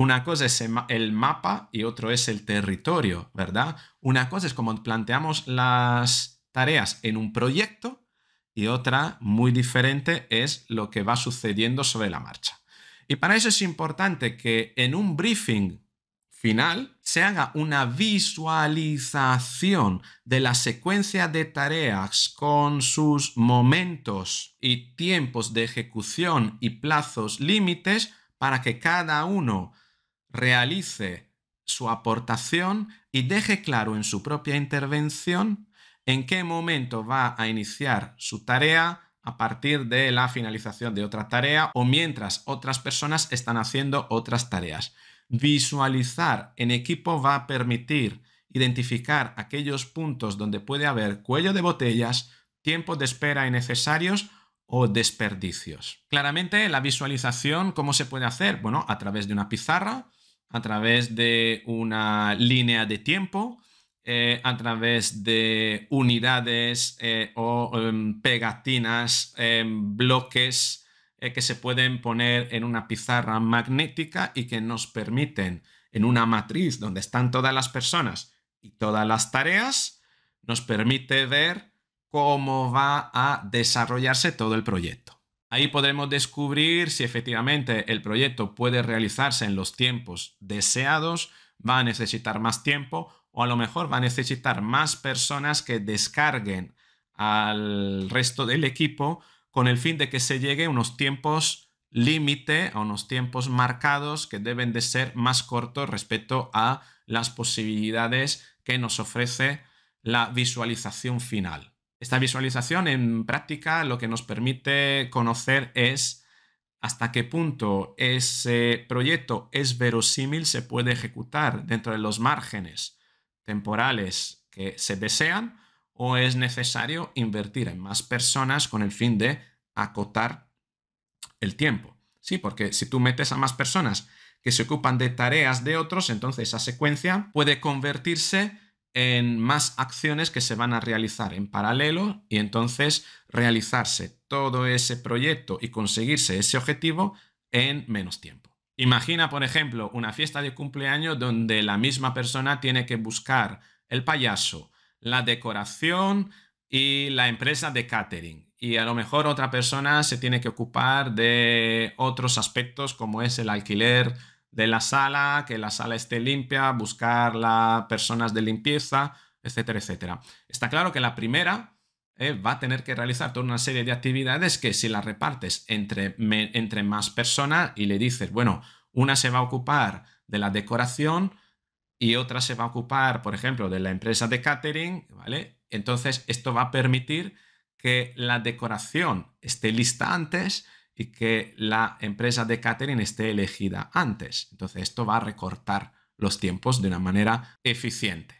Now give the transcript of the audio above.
Una cosa es el mapa y otro es el territorio, ¿verdad? Una cosa es como planteamos las tareas en un proyecto y otra muy diferente es lo que va sucediendo sobre la marcha. Y para eso es importante que en un briefing final se haga una visualización de la secuencia de tareas con sus momentos y tiempos de ejecución y plazos límites para que cada uno realice su aportación y deje claro en su propia intervención en qué momento va a iniciar su tarea a partir de la finalización de otra tarea o mientras otras personas están haciendo otras tareas. Visualizar en equipo va a permitir identificar aquellos puntos donde puede haber cuello de botellas, tiempos de espera innecesarios o desperdicios. Claramente, la visualización, ¿cómo se puede hacer? Bueno, a través de una pizarra, a través de una línea de tiempo, eh, a través de unidades eh, o em, pegatinas, em, bloques eh, que se pueden poner en una pizarra magnética y que nos permiten en una matriz donde están todas las personas y todas las tareas, nos permite ver cómo va a desarrollarse todo el proyecto. Ahí podremos descubrir si efectivamente el proyecto puede realizarse en los tiempos deseados, va a necesitar más tiempo o a lo mejor va a necesitar más personas que descarguen al resto del equipo con el fin de que se llegue a unos tiempos límite, a unos tiempos marcados que deben de ser más cortos respecto a las posibilidades que nos ofrece la visualización final. Esta visualización en práctica lo que nos permite conocer es hasta qué punto ese proyecto es verosímil, se puede ejecutar dentro de los márgenes temporales que se desean o es necesario invertir en más personas con el fin de acotar el tiempo. Sí, porque si tú metes a más personas que se ocupan de tareas de otros, entonces esa secuencia puede convertirse en más acciones que se van a realizar en paralelo y entonces realizarse todo ese proyecto y conseguirse ese objetivo en menos tiempo. Imagina, por ejemplo, una fiesta de cumpleaños donde la misma persona tiene que buscar el payaso, la decoración y la empresa de catering. Y a lo mejor otra persona se tiene que ocupar de otros aspectos como es el alquiler de la sala, que la sala esté limpia, buscar las personas de limpieza, etcétera, etcétera. Está claro que la primera eh, va a tener que realizar toda una serie de actividades que si las repartes entre, entre más personas y le dices, bueno, una se va a ocupar de la decoración y otra se va a ocupar, por ejemplo, de la empresa de catering, ¿vale? Entonces, esto va a permitir que la decoración esté lista antes y que la empresa de catering esté elegida antes. Entonces esto va a recortar los tiempos de una manera eficiente.